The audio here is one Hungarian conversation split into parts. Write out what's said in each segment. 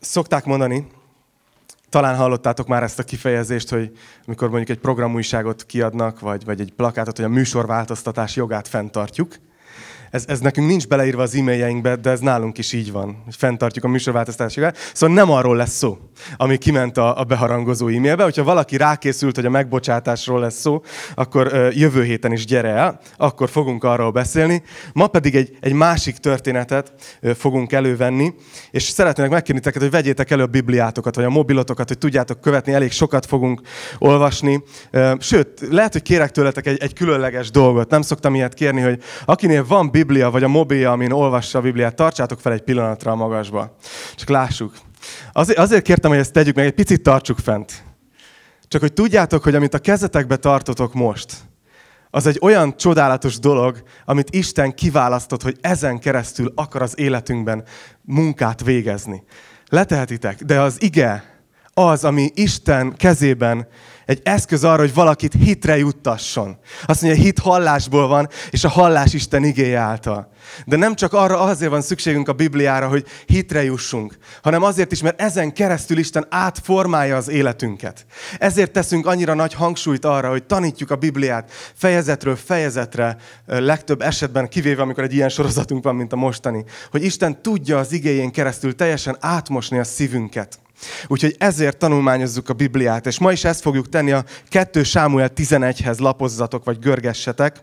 Szokták mondani, talán hallottátok már ezt a kifejezést, hogy amikor mondjuk egy programújságot kiadnak, vagy, vagy egy plakátot, hogy a műsorváltoztatás jogát fenntartjuk ez, ez nekünk nincs beleírva az e-mailjeinkbe, de ez nálunk is így van, hogy fenntartjuk a műsorváltoztásokat. Szóval nem arról lesz szó, ami kiment a, a beharangozó e-mailbe. Hogyha valaki rákészült, hogy a megbocsátásról lesz szó, akkor ö, jövő héten is gyere el, akkor fogunk arról beszélni. Ma pedig egy, egy másik történetet ö, fogunk elővenni, és szeretnék megkérni teket, hogy vegyétek elő a bibliátokat, vagy a mobilotokat, hogy tudjátok követni, elég sokat fogunk olvasni. Ö, sőt, lehet, hogy kérek tőletek egy, egy különleges dolgot. Nem szoktam ilyet kérni, hogy akinél van Biblia, vagy a mobilja, amin olvassa a Bibliát, tartsátok fel egy pillanatra a magasba. Csak lássuk. Azért, azért kértem, hogy ezt tegyük meg, egy picit tartsuk fent. Csak hogy tudjátok, hogy amit a kezetekbe tartotok most, az egy olyan csodálatos dolog, amit Isten kiválasztott, hogy ezen keresztül akar az életünkben munkát végezni. Letehetitek, de az ige, az, ami Isten kezében egy eszköz arra, hogy valakit hitre juttasson. Azt mondja, hit hallásból van, és a hallás Isten igéje által. De nem csak arra azért van szükségünk a Bibliára, hogy hitre jussunk, hanem azért is, mert ezen keresztül Isten átformálja az életünket. Ezért teszünk annyira nagy hangsúlyt arra, hogy tanítjuk a Bibliát fejezetről fejezetre, legtöbb esetben, kivéve amikor egy ilyen sorozatunk van, mint a mostani, hogy Isten tudja az igéjén keresztül teljesen átmosni a szívünket. Úgyhogy ezért tanulmányozzuk a Bibliát, és ma is ezt fogjuk tenni a 2 Sámuel 11-hez lapozzatok, vagy görgessetek.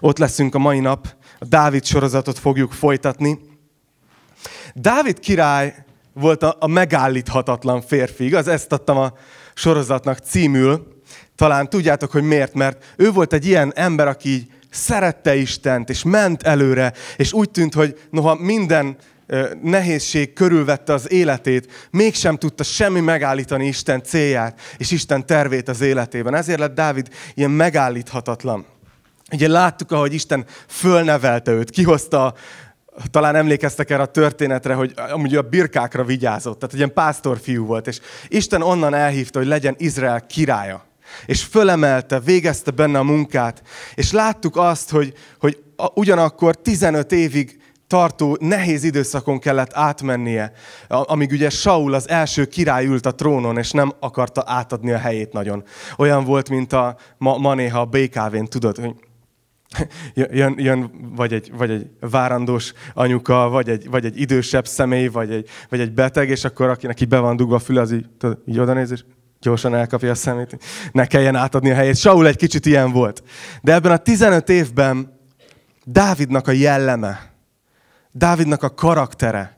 Ott leszünk a mai nap, a Dávid sorozatot fogjuk folytatni. Dávid király volt a, a megállíthatatlan férfi, igaz? Ezt adtam a sorozatnak címül. Talán tudjátok, hogy miért, mert ő volt egy ilyen ember, aki így szerette Istent, és ment előre, és úgy tűnt, hogy noha minden nehézség körülvette az életét, mégsem tudta semmi megállítani Isten célját és Isten tervét az életében. Ezért lett Dávid ilyen megállíthatatlan. Ugye láttuk, ahogy Isten fölnevelte őt, kihozta talán emlékeztek erre a történetre, hogy amúgy a birkákra vigyázott, tehát egy ilyen pásztorfiú volt, és Isten onnan elhívta, hogy legyen Izrael királya. És fölemelte, végezte benne a munkát, és láttuk azt, hogy, hogy ugyanakkor 15 évig tartó nehéz időszakon kellett átmennie, amíg ugye Saul az első király ült a trónon, és nem akarta átadni a helyét nagyon. Olyan volt, mint a ma, ma néha a BKV-n, tudod, hogy jön, jön vagy, egy, vagy egy várandós anyuka, vagy egy, vagy egy idősebb személy, vagy egy, vagy egy beteg, és akkor akinek így be van dugva a füle, az így, tudod, így odanéz, és gyorsan elkapja a szemét, ne kelljen átadni a helyét. Saul egy kicsit ilyen volt. De ebben a 15 évben Dávidnak a jelleme, Dávidnak a karaktere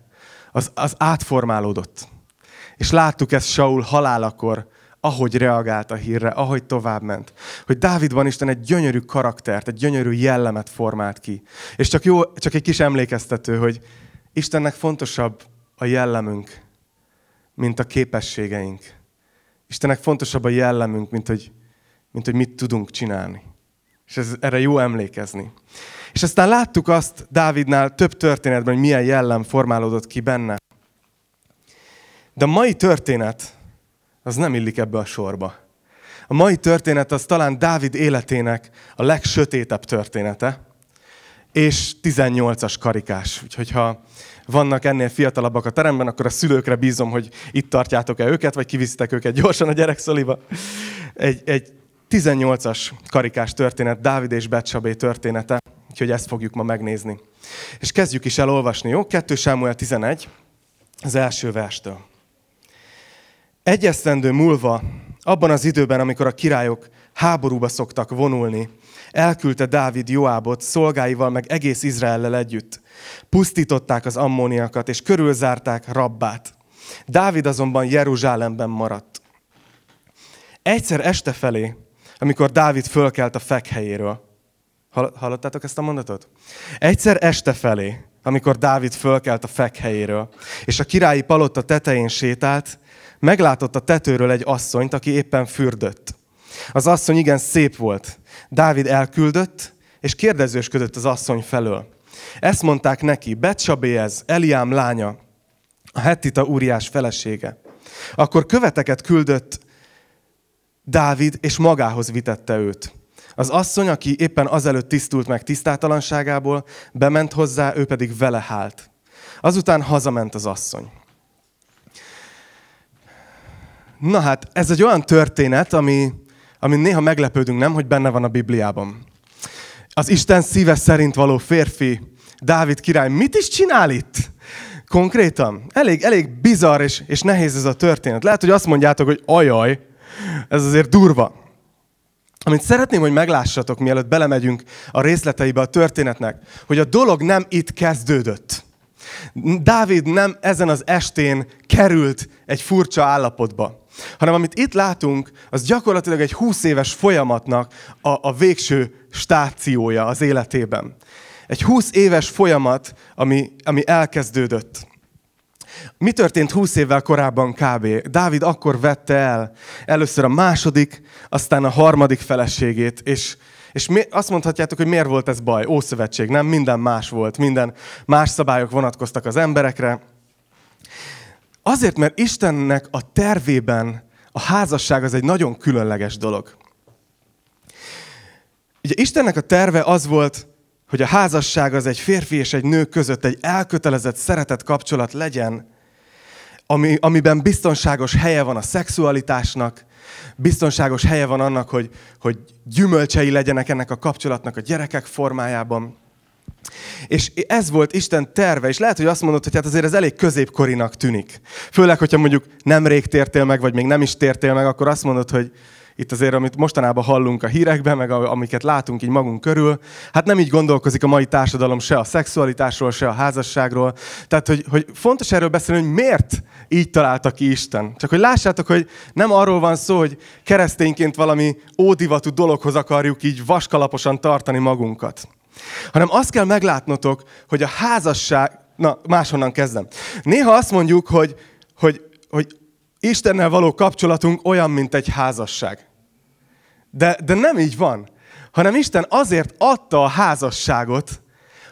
az, az átformálódott. És láttuk ezt Saul halálakor, ahogy reagált a hírre, ahogy továbbment. Hogy Dávidban Isten egy gyönyörű karaktert, egy gyönyörű jellemet formált ki. És csak, jó, csak egy kis emlékeztető, hogy Istennek fontosabb a jellemünk, mint a képességeink. Istennek fontosabb a jellemünk, mint hogy, mint hogy mit tudunk csinálni. És ez, erre jó emlékezni. És aztán láttuk azt Dávidnál több történetben, hogy milyen jellem formálódott ki benne. De a mai történet az nem illik ebbe a sorba. A mai történet az talán Dávid életének a legsötétebb története, és 18-as karikás. Úgyhogy ha vannak ennél fiatalabbak a teremben, akkor a szülőkre bízom, hogy itt tartjátok-e őket, vagy kivisztek őket gyorsan a gyerekszoliba. Egy, egy 18-as karikás történet, Dávid és Betsabé története, úgyhogy ezt fogjuk ma megnézni. És kezdjük is elolvasni. jó? 2 Sámuel 11, az első verstől. Egy esztendő múlva, abban az időben, amikor a királyok háborúba szoktak vonulni, elküldte Dávid Joábot szolgáival meg egész Izraellel együtt. Pusztították az ammóniakat, és körülzárták Rabbát. Dávid azonban Jeruzsálemben maradt. Egyszer este felé amikor Dávid fölkelt a fekhelyéről. Hallottátok ezt a mondatot? Egyszer este felé, amikor Dávid fölkelt a fekhelyéről, és a királyi palota tetején sétált, meglátott a tetőről egy asszonyt, aki éppen fürdött. Az asszony igen szép volt. Dávid elküldött, és kérdezősködött az asszony felől. Ezt mondták neki, Betsabé ez, Eliám lánya, a hettita úriás felesége. Akkor követeket küldött Dávid és magához vitette őt. Az asszony, aki éppen azelőtt tisztult meg tisztátalanságából, bement hozzá, ő pedig vele hált. Azután hazament az asszony. Na hát, ez egy olyan történet, ami, ami néha meglepődünk, nem, hogy benne van a Bibliában. Az Isten szíve szerint való férfi, Dávid király, mit is csinál itt? Konkrétan. Elég, elég bizarr és, és nehéz ez a történet. Lehet, hogy azt mondjátok, hogy ajaj, ez azért durva. Amit szeretném, hogy meglássatok, mielőtt belemegyünk a részleteibe a történetnek, hogy a dolog nem itt kezdődött. Dávid nem ezen az estén került egy furcsa állapotba, hanem amit itt látunk, az gyakorlatilag egy 20 éves folyamatnak a, a végső stációja az életében. Egy 20 éves folyamat, ami, ami elkezdődött. Mi történt húsz évvel korábban kb? Dávid akkor vette el először a második, aztán a harmadik feleségét, és és mi, azt mondhatjátok, hogy miért volt ez baj? Ószövetség, nem? Minden más volt, minden más szabályok vonatkoztak az emberekre. Azért, mert Istennek a tervében a házasság az egy nagyon különleges dolog. Ugye Istennek a terve az volt, hogy a házasság az egy férfi és egy nő között egy elkötelezett, szeretet kapcsolat legyen, ami, amiben biztonságos helye van a szexualitásnak, biztonságos helye van annak, hogy, hogy gyümölcsei legyenek ennek a kapcsolatnak a gyerekek formájában. És ez volt Isten terve, és lehet, hogy azt mondod, hogy hát azért ez elég középkorinak tűnik. Főleg, hogyha mondjuk nem tértél meg, vagy még nem is tértél meg, akkor azt mondod, hogy itt azért, amit mostanában hallunk a hírekben, meg a, amiket látunk így magunk körül, hát nem így gondolkozik a mai társadalom se a szexualitásról, se a házasságról. Tehát, hogy, hogy fontos erről beszélni, hogy miért így találta ki Isten. Csak hogy lássátok, hogy nem arról van szó, hogy keresztényként valami ódivatú dologhoz akarjuk így vaskalaposan tartani magunkat. Hanem azt kell meglátnotok, hogy a házasság... Na, máshonnan kezdem. Néha azt mondjuk, hogy, hogy, hogy Istennel való kapcsolatunk olyan, mint egy házasság. De, de nem így van, hanem Isten azért adta a házasságot,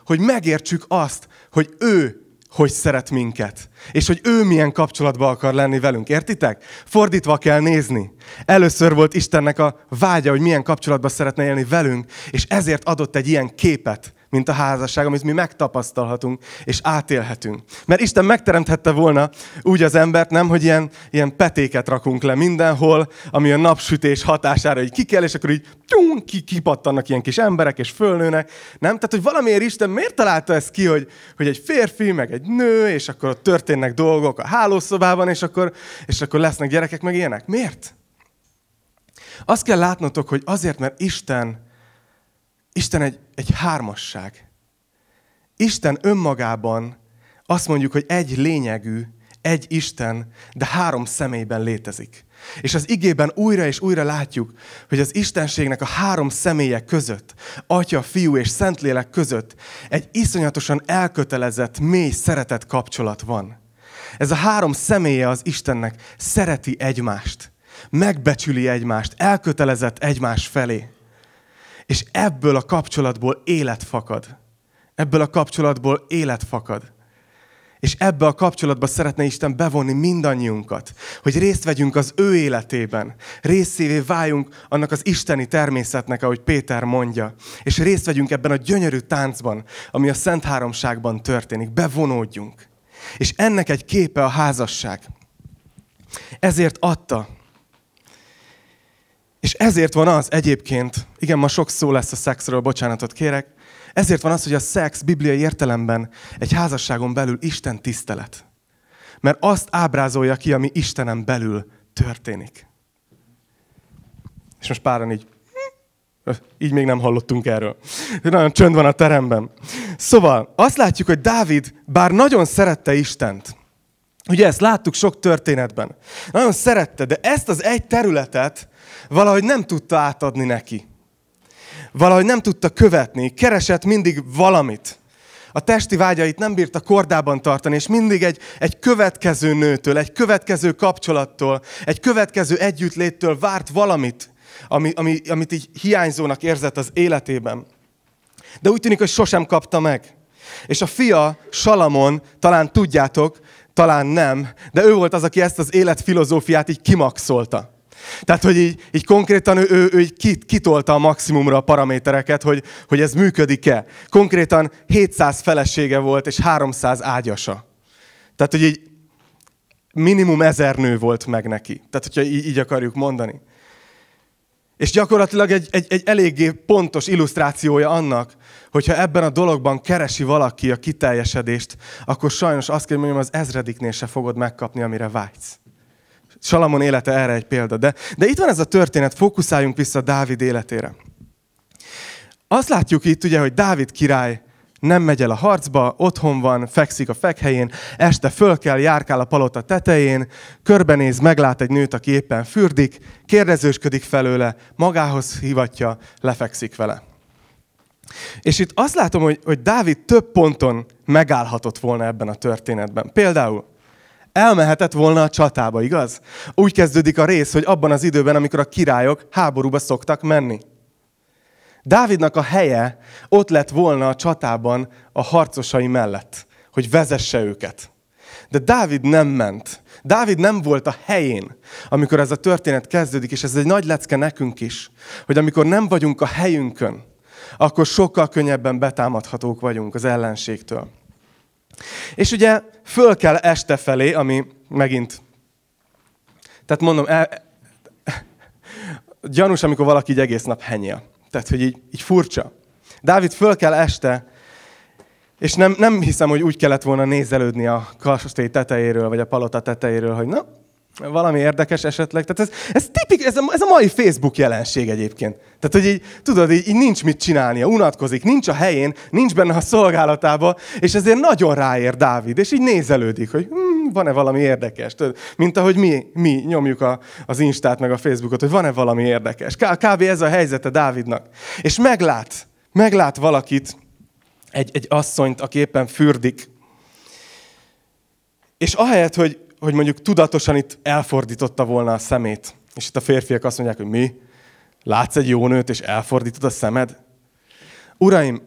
hogy megértsük azt, hogy ő hogy szeret minket, és hogy ő milyen kapcsolatba akar lenni velünk. Értitek? Fordítva kell nézni. Először volt Istennek a vágya, hogy milyen kapcsolatba szeretne élni velünk, és ezért adott egy ilyen képet mint a házasság, amit mi megtapasztalhatunk és átélhetünk. Mert Isten megteremthette volna úgy az embert, nem, hogy ilyen, ilyen petéket rakunk le mindenhol, ami a napsütés hatására így kikel, és akkor így tyún, ki, kipattannak ilyen kis emberek, és fölnőnek. Nem? Tehát, hogy valamiért Isten miért találta ezt ki, hogy, hogy egy férfi, meg egy nő, és akkor ott történnek dolgok a hálószobában, és akkor, és akkor lesznek gyerekek, meg ilyenek. Miért? Azt kell látnotok, hogy azért, mert Isten Isten egy, egy hármasság. Isten önmagában azt mondjuk, hogy egy lényegű, egy Isten, de három személyben létezik. És az igében újra és újra látjuk, hogy az Istenségnek a három személye között, Atya, Fiú és Szentlélek között egy iszonyatosan elkötelezett, mély szeretet kapcsolat van. Ez a három személye az Istennek szereti egymást, megbecsüli egymást, elkötelezett egymás felé. És ebből a kapcsolatból élet fakad. Ebből a kapcsolatból élet fakad. És ebbe a kapcsolatba szeretne Isten bevonni mindannyiunkat, hogy részt vegyünk az ő életében, részévé váljunk annak az isteni természetnek, ahogy Péter mondja, és részt vegyünk ebben a gyönyörű táncban, ami a Szent Háromságban történik, bevonódjunk. És ennek egy képe a házasság. Ezért adta és ezért van az egyébként, igen, ma sok szó lesz a szexről, bocsánatot kérek, ezért van az, hogy a szex bibliai értelemben egy házasságon belül Isten tisztelet. Mert azt ábrázolja ki, ami Istenem belül történik. És most páran így, így még nem hallottunk erről. Nagyon csönd van a teremben. Szóval azt látjuk, hogy Dávid bár nagyon szerette Istent, ugye ezt láttuk sok történetben, nagyon szerette, de ezt az egy területet valahogy nem tudta átadni neki. Valahogy nem tudta követni, keresett mindig valamit. A testi vágyait nem bírta kordában tartani, és mindig egy, egy következő nőtől, egy következő kapcsolattól, egy következő együttléttől várt valamit, ami, ami, amit így hiányzónak érzett az életében. De úgy tűnik, hogy sosem kapta meg. És a fia, Salamon, talán tudjátok, talán nem, de ő volt az, aki ezt az életfilozófiát így kimaxolta. Tehát, hogy így, így konkrétan ő, ő, ő így kit, kitolta a maximumra a paramétereket, hogy, hogy ez működik-e. Konkrétan 700 felesége volt, és 300 ágyasa. Tehát, hogy így minimum ezer nő volt meg neki. Tehát, hogyha így, így akarjuk mondani. És gyakorlatilag egy, egy, egy eléggé pontos illusztrációja annak, hogyha ebben a dologban keresi valaki a kiteljesedést, akkor sajnos azt kell mondjam, az ezrediknél se fogod megkapni, amire vágysz. Salamon élete erre egy példa. De, de itt van ez a történet, fókuszáljunk vissza Dávid életére. Azt látjuk itt ugye, hogy Dávid király nem megy el a harcba, otthon van, fekszik a fekhelyén, este föl kell, járkál a palota tetején, körbenéz, meglát egy nőt, aki éppen fürdik, kérdezősködik felőle, magához hivatja, lefekszik vele. És itt azt látom, hogy, hogy Dávid több ponton megállhatott volna ebben a történetben. Például elmehetett volna a csatába, igaz? Úgy kezdődik a rész, hogy abban az időben, amikor a királyok háborúba szoktak menni. Dávidnak a helye ott lett volna a csatában a harcosai mellett, hogy vezesse őket. De Dávid nem ment. Dávid nem volt a helyén, amikor ez a történet kezdődik, és ez egy nagy lecke nekünk is, hogy amikor nem vagyunk a helyünkön, akkor sokkal könnyebben betámadhatók vagyunk az ellenségtől. És ugye föl kell este felé, ami megint, tehát mondom, el, gyanús, amikor valaki így egész nap henyél. Tehát, hogy így, így furcsa. Dávid föl kell este, és nem, nem hiszem, hogy úgy kellett volna nézelődni a kastély tetejéről, vagy a palota tetejéről, hogy na, valami érdekes esetleg. Tehát ez, ez tipik, ez a, ez a mai Facebook jelenség egyébként. Tehát, hogy így, tudod, így, így nincs mit csinálnia, unatkozik, nincs a helyén, nincs benne a szolgálatába, és ezért nagyon ráér Dávid, és így nézelődik, hogy hmm, van-e valami érdekes. Tudod, mint ahogy mi, mi nyomjuk a, az Instát meg a Facebookot, hogy van-e valami érdekes. Kb. ez a helyzete Dávidnak. És meglát, meglát valakit, egy, egy asszonyt, aki éppen fürdik, és ahelyett, hogy hogy mondjuk tudatosan itt elfordította volna a szemét. És itt a férfiak azt mondják, hogy mi? Látsz egy jó nőt, és elfordítod a szemed? Uraim,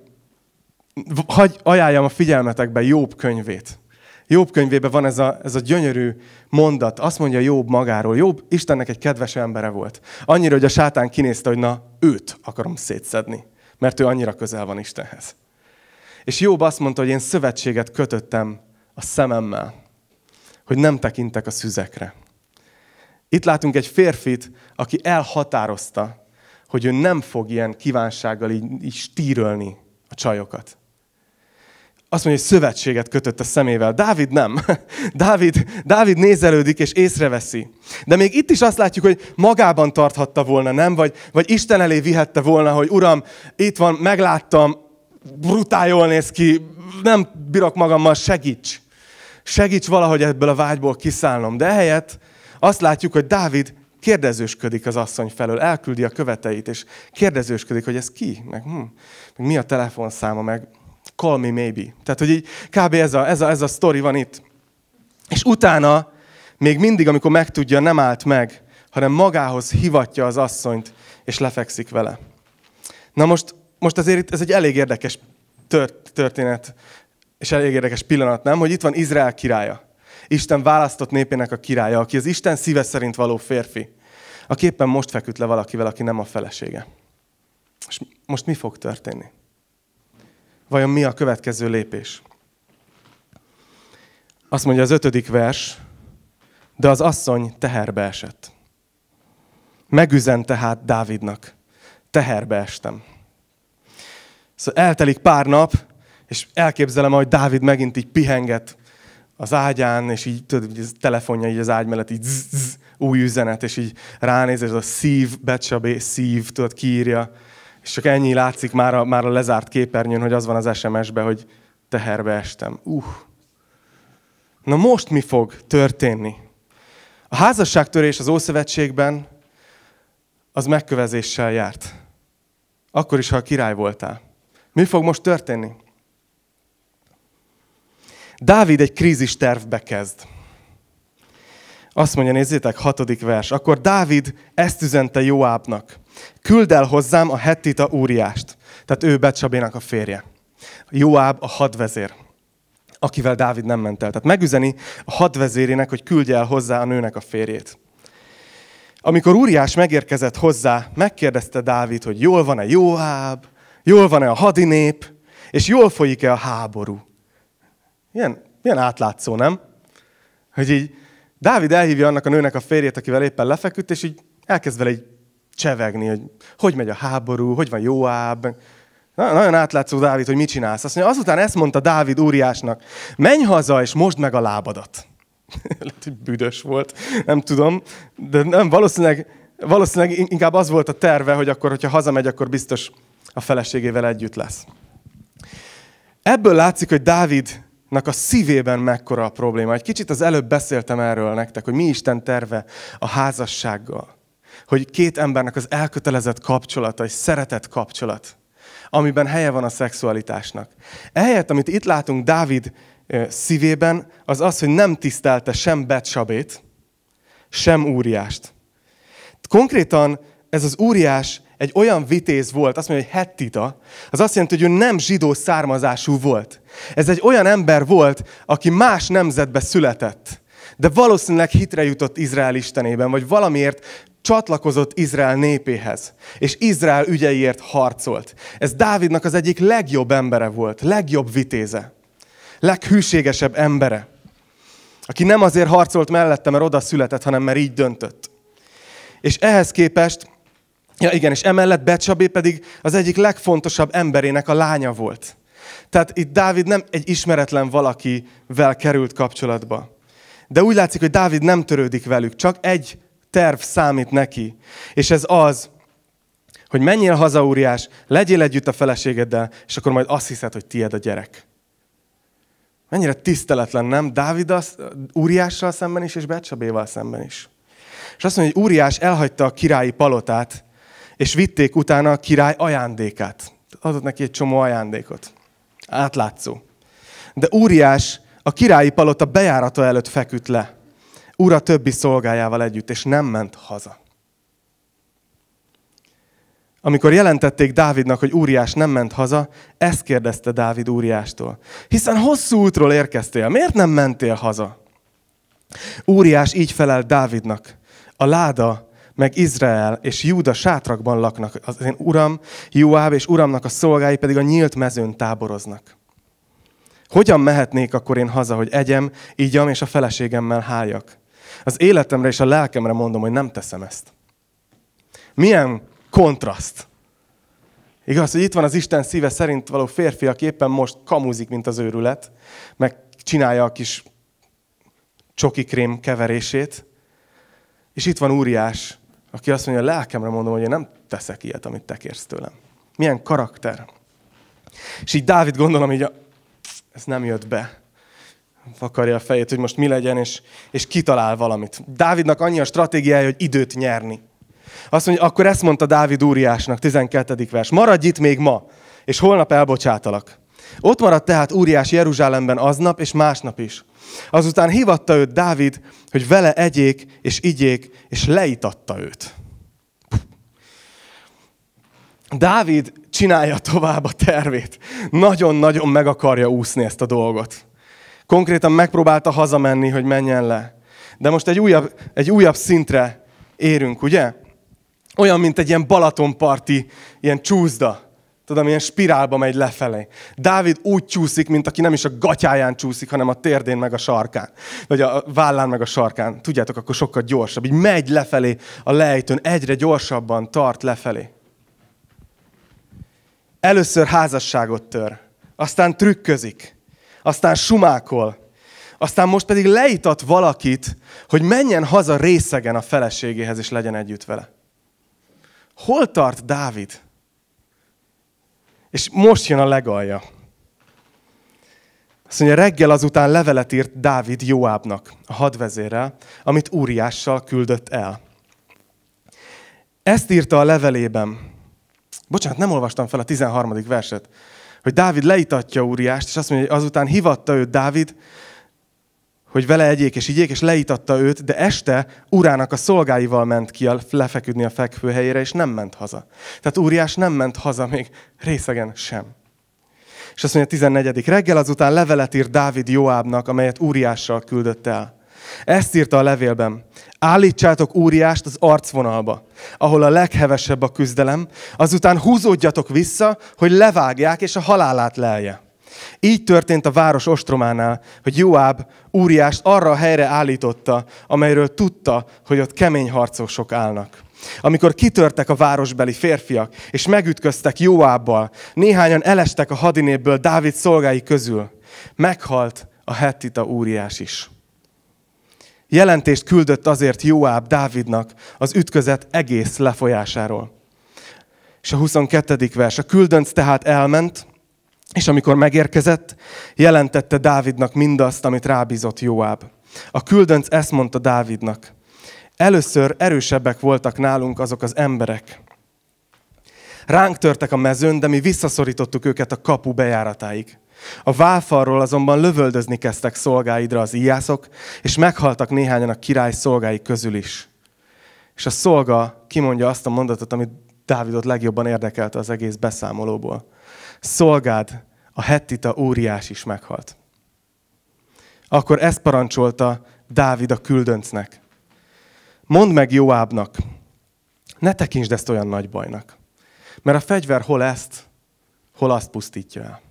hagy ajánljam a figyelmetekbe Jobb könyvét. Jobb könyvében van ez a, ez a gyönyörű mondat. Azt mondja Jobb magáról. Jobb Istennek egy kedves embere volt. Annyira, hogy a sátán kinézte, hogy na, őt akarom szétszedni. Mert ő annyira közel van Istenhez. És Jobb azt mondta, hogy én szövetséget kötöttem a szememmel hogy nem tekintek a szüzekre. Itt látunk egy férfit, aki elhatározta, hogy ő nem fog ilyen kívánsággal így, így stírölni a csajokat. Azt mondja, hogy szövetséget kötött a szemével. Dávid nem. Dávid, Dávid nézelődik és észreveszi. De még itt is azt látjuk, hogy magában tarthatta volna, nem? Vagy, vagy Isten elé vihette volna, hogy Uram, itt van, megláttam, brutál jól néz ki, nem bírok magammal, segíts segíts valahogy ebből a vágyból kiszállnom. De ehelyett azt látjuk, hogy Dávid kérdezősködik az asszony felől, elküldi a követeit, és kérdezősködik, hogy ez ki, meg, hm, meg mi a telefonszáma, meg call me maybe. Tehát, hogy így kb. ez a, ez a, ez a sztori van itt. És utána, még mindig, amikor megtudja, nem állt meg, hanem magához hivatja az asszonyt, és lefekszik vele. Na most, most azért itt ez egy elég érdekes tört, történet és elég érdekes pillanat, nem, hogy itt van Izrael királya. Isten választott népének a királya, aki az Isten szíve szerint való férfi, a képen most feküdt le valakivel, aki nem a felesége. És most mi fog történni? Vajon mi a következő lépés? Azt mondja az ötödik vers, de az asszony teherbe esett. Megüzen tehát Dávidnak, teherbe estem. Szóval eltelik pár nap, és elképzelem, hogy Dávid megint így pihenget az ágyán, és így tudod, hogy a telefonja így az ágy mellett így zzz, zzz, új üzenet, és így ránéz, és a szív, becsabé, szív, tudod, kiírja. És csak ennyi látszik már a, már a lezárt képernyőn, hogy az van az sms ben hogy teherbe estem. Uh. Na most mi fog történni? A házasságtörés az Ószövetségben az megkövezéssel járt. Akkor is, ha a király voltál. Mi fog most történni? Dávid egy krízis tervbe kezd. Azt mondja, nézzétek, hatodik vers. Akkor Dávid ezt üzente Joábnak. Küld el hozzám a hettita úriást. Tehát ő Becsabénak a férje. Joáb a hadvezér, akivel Dávid nem ment el. Tehát megüzeni a hadvezérének, hogy küldje el hozzá a nőnek a férjét. Amikor Úriás megérkezett hozzá, megkérdezte Dávid, hogy jól van-e Joáb, jól van-e a hadinép, és jól folyik-e a háború. Milyen, milyen átlátszó, nem? Hogy így Dávid elhívja annak a nőnek a férjét, akivel éppen lefeküdt, és így elkezd vele egy csevegni, hogy hogy megy a háború, hogy van Jóáb. Na, nagyon átlátszó Dávid, hogy mit csinálsz. Azt mondja, azután ezt mondta Dávid úriásnak, menj haza és most meg a lábadat. Lehet, hogy büdös volt, nem tudom, de nem, valószínűleg, valószínűleg inkább az volt a terve, hogy akkor, hogyha hazamegy, akkor biztos a feleségével együtt lesz. Ebből látszik, hogy Dávid a szívében mekkora a probléma. Egy kicsit az előbb beszéltem erről nektek, hogy mi Isten terve a házassággal. Hogy két embernek az elkötelezett kapcsolata, egy szeretett kapcsolat, amiben helye van a szexualitásnak. Ehelyett, amit itt látunk Dávid szívében, az az, hogy nem tisztelte sem Betsabét, sem Úriást. Konkrétan ez az Úriás egy olyan vitéz volt, azt mondja, hogy hettita, az azt jelenti, hogy ő nem zsidó származású volt. Ez egy olyan ember volt, aki más nemzetbe született, de valószínűleg hitre jutott Izrael istenében, vagy valamiért csatlakozott Izrael népéhez, és Izrael ügyeiért harcolt. Ez Dávidnak az egyik legjobb embere volt, legjobb vitéze, leghűségesebb embere, aki nem azért harcolt mellette, mert oda született, hanem mert így döntött. És ehhez képest Ja igen, és emellett Becsabé pedig az egyik legfontosabb emberének a lánya volt. Tehát itt Dávid nem egy ismeretlen valakivel került kapcsolatba. De úgy látszik, hogy Dávid nem törődik velük, csak egy terv számít neki. És ez az, hogy menjél haza, úriás, legyél együtt a feleségeddel, és akkor majd azt hiszed, hogy tied a gyerek. Mennyire tiszteletlen, nem? Dávid az úriással szemben is, és Becsabéval szemben is. És azt mondja, hogy úriás elhagyta a királyi palotát, és vitték utána a király ajándékát. Adott neki egy csomó ajándékot. Átlátszó. De Úriás a királyi palota bejárata előtt feküdt le, ura többi szolgájával együtt, és nem ment haza. Amikor jelentették Dávidnak, hogy Úriás nem ment haza, ezt kérdezte Dávid Úriástól. Hiszen hosszú útról érkeztél, miért nem mentél haza? Úriás így felelt Dávidnak. A láda meg Izrael és Júda sátrakban laknak, az én uram, Jóáv és uramnak a szolgái pedig a nyílt mezőn táboroznak. Hogyan mehetnék akkor én haza, hogy egyem, ígyam és a feleségemmel háljak? Az életemre és a lelkemre mondom, hogy nem teszem ezt. Milyen kontraszt! Igaz, hogy itt van az Isten szíve szerint való férfi, aki éppen most kamuzik, mint az őrület, meg csinálja a kis krém keverését, és itt van Úriás, aki azt mondja, a lelkemre mondom, hogy én nem teszek ilyet, amit te kérsz tőlem. Milyen karakter. És így Dávid gondolom, hogy a, ez nem jött be. Fakarja a fejét, hogy most mi legyen, és, és kitalál valamit. Dávidnak annyi a stratégiája, hogy időt nyerni. Azt mondja, akkor ezt mondta Dávid Úriásnak, 12. vers. Maradj itt még ma, és holnap elbocsátalak. Ott maradt tehát Úriás Jeruzsálemben aznap és másnap is. Azután hívatta őt Dávid, hogy vele egyék és igyék, és leitatta őt. Dávid csinálja tovább a tervét. Nagyon-nagyon meg akarja úszni ezt a dolgot. Konkrétan megpróbálta hazamenni, hogy menjen le. De most egy újabb, egy újabb szintre érünk, ugye? Olyan, mint egy ilyen Balatonparti, ilyen csúzda. Tudom, ilyen spirálba megy lefelé. Dávid úgy csúszik, mint aki nem is a gatyáján csúszik, hanem a térdén meg a sarkán. Vagy a vállán meg a sarkán. Tudjátok, akkor sokkal gyorsabb. Így megy lefelé a lejtőn, egyre gyorsabban tart lefelé. Először házasságot tör, aztán trükközik, aztán sumákol, aztán most pedig leitat valakit, hogy menjen haza részegen a feleségéhez, és legyen együtt vele. Hol tart Dávid? És most jön a legalja. Azt mondja, reggel azután levelet írt Dávid Joábnak, a hadvezérrel, amit Úriással küldött el. Ezt írta a levelében. Bocsánat, nem olvastam fel a 13. verset. Hogy Dávid leitatja Úriást, és azt mondja, hogy azután hivatta őt Dávid, hogy vele egyék és igyék, és leítatta őt, de este urának a szolgáival ment ki a, lefeküdni a fekvőhelyére, és nem ment haza. Tehát Úriás nem ment haza még részegen sem. És azt mondja, a 14. reggel azután levelet ír Dávid Joábnak, amelyet Úriással küldött el. Ezt írta a levélben. Állítsátok Úriást az arcvonalba, ahol a leghevesebb a küzdelem, azután húzódjatok vissza, hogy levágják és a halálát lelje. Így történt a város ostrománál, hogy Joáb úriást arra a helyre állította, amelyről tudta, hogy ott kemény harcosok állnak. Amikor kitörtek a városbeli férfiak, és megütköztek Joábbal, néhányan elestek a hadinépből Dávid szolgái közül. Meghalt a hettita úriás is. Jelentést küldött azért Joáb Dávidnak az ütközet egész lefolyásáról. És a 22. vers. A küldönc tehát elment, és amikor megérkezett, jelentette Dávidnak mindazt, amit rábízott Joáb. A küldönc ezt mondta Dávidnak. Először erősebbek voltak nálunk azok az emberek. Ránk törtek a mezőn, de mi visszaszorítottuk őket a kapu bejáratáig. A válfalról azonban lövöldözni kezdtek szolgáidra az íjászok, és meghaltak néhányan a király szolgái közül is. És a szolga kimondja azt a mondatot, amit Dávidot legjobban érdekelte az egész beszámolóból. Szolgád a hettita óriás is meghalt. Akkor ezt parancsolta Dávid a küldöncnek. Mondd meg Joábnak, ne tekintsd ezt olyan nagy bajnak, mert a fegyver hol ezt, hol azt pusztítja el.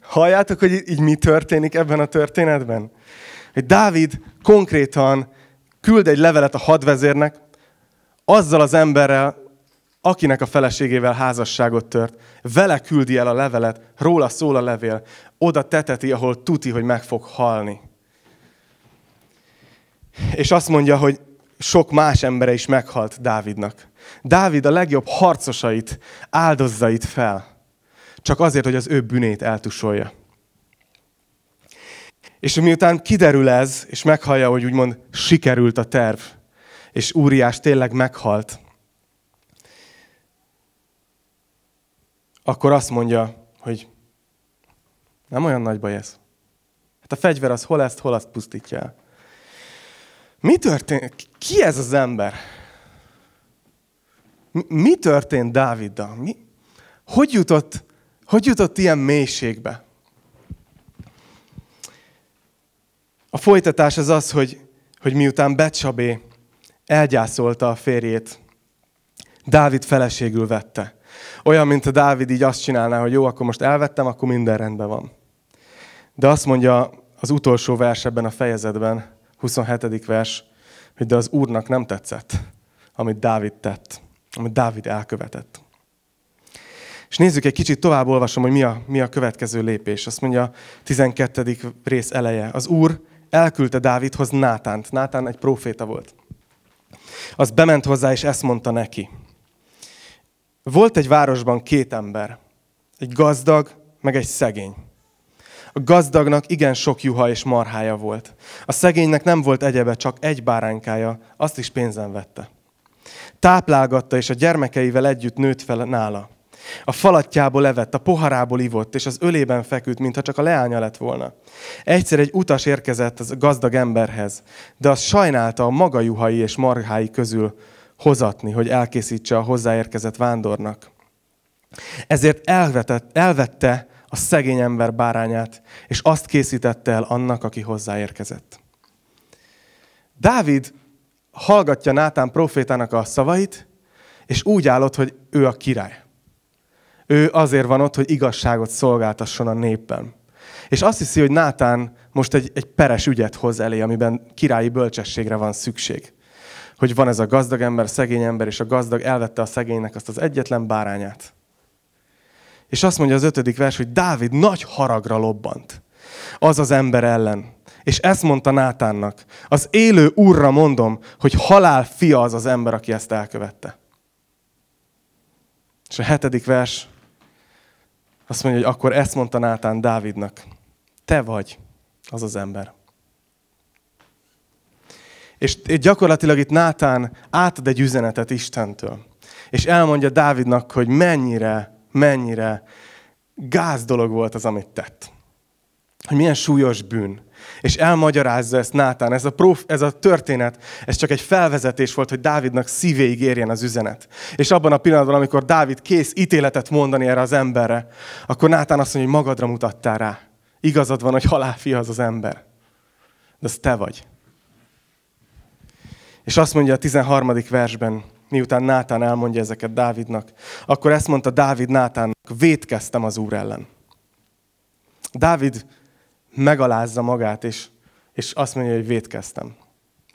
Halljátok, hogy így mi történik ebben a történetben? Hogy Dávid konkrétan küld egy levelet a hadvezérnek, azzal az emberrel, akinek a feleségével házasságot tört, vele küldi el a levelet, róla szól a levél, oda teteti, ahol tuti, hogy meg fog halni. És azt mondja, hogy sok más embere is meghalt Dávidnak. Dávid a legjobb harcosait, áldozzait fel, csak azért, hogy az ő bűnét eltusolja. És miután kiderül ez, és meghallja, hogy úgymond sikerült a terv, és Úriás tényleg meghalt, akkor azt mondja, hogy nem olyan nagy baj ez. Hát a fegyver az hol ezt, hol azt pusztítja el. Mi történt? Ki ez az ember? Mi, mi történt Dáviddal? Mi? Hogy, jutott, hogy jutott ilyen mélységbe? A folytatás az az, hogy, hogy miután Becsabé elgyászolta a férjét, Dávid feleségül vette. Olyan, mint a Dávid így azt csinálná, hogy jó, akkor most elvettem, akkor minden rendben van. De azt mondja az utolsó vers ebben a fejezetben, 27. vers, hogy de az Úrnak nem tetszett, amit Dávid tett, amit Dávid elkövetett. És nézzük egy kicsit tovább, olvasom, hogy mi a, mi a következő lépés. Azt mondja a 12. rész eleje. Az Úr elküldte Dávidhoz Nátánt. Nátán egy proféta volt. Az bement hozzá, és ezt mondta neki. Volt egy városban két ember, egy gazdag, meg egy szegény. A gazdagnak igen sok juha és marhája volt. A szegénynek nem volt egyebe, csak egy báránkája, azt is pénzen vette. Táplálgatta, és a gyermekeivel együtt nőtt fel nála. A falatjából evett, a poharából ivott, és az ölében feküdt, mintha csak a leánya lett volna. Egyszer egy utas érkezett az gazdag emberhez, de az sajnálta a maga juhai és marhái közül, hozatni, hogy elkészítse a hozzáérkezett vándornak. Ezért elvetett, elvette a szegény ember bárányát, és azt készítette el annak, aki hozzáérkezett. Dávid hallgatja Nátán profétának a szavait, és úgy állott, hogy ő a király. Ő azért van ott, hogy igazságot szolgáltasson a népben. És azt hiszi, hogy Nátán most egy, egy peres ügyet hoz elé, amiben királyi bölcsességre van szükség hogy van ez a gazdag ember, szegény ember, és a gazdag elvette a szegénynek azt az egyetlen bárányát. És azt mondja az ötödik vers, hogy Dávid nagy haragra lobbant. Az az ember ellen. És ezt mondta Nátánnak. Az élő úrra mondom, hogy halál fia az az ember, aki ezt elkövette. És a hetedik vers azt mondja, hogy akkor ezt mondta Nátán Dávidnak. Te vagy az az ember. És gyakorlatilag itt Nátán átad egy üzenetet Istentől. És elmondja Dávidnak, hogy mennyire, mennyire gáz dolog volt az, amit tett. Hogy milyen súlyos bűn. És elmagyarázza ezt Nátán. Ez a, prof, ez a történet, ez csak egy felvezetés volt, hogy Dávidnak szívéig érjen az üzenet. És abban a pillanatban, amikor Dávid kész ítéletet mondani erre az emberre, akkor Nátán azt mondja, hogy magadra mutattál rá. Igazad van, hogy halálfi az az ember. De az te vagy. És azt mondja a 13. versben, miután Nátán elmondja ezeket Dávidnak, akkor ezt mondta Dávid Nátánnak, vétkeztem az Úr ellen. Dávid megalázza magát, és, és azt mondja, hogy vétkeztem.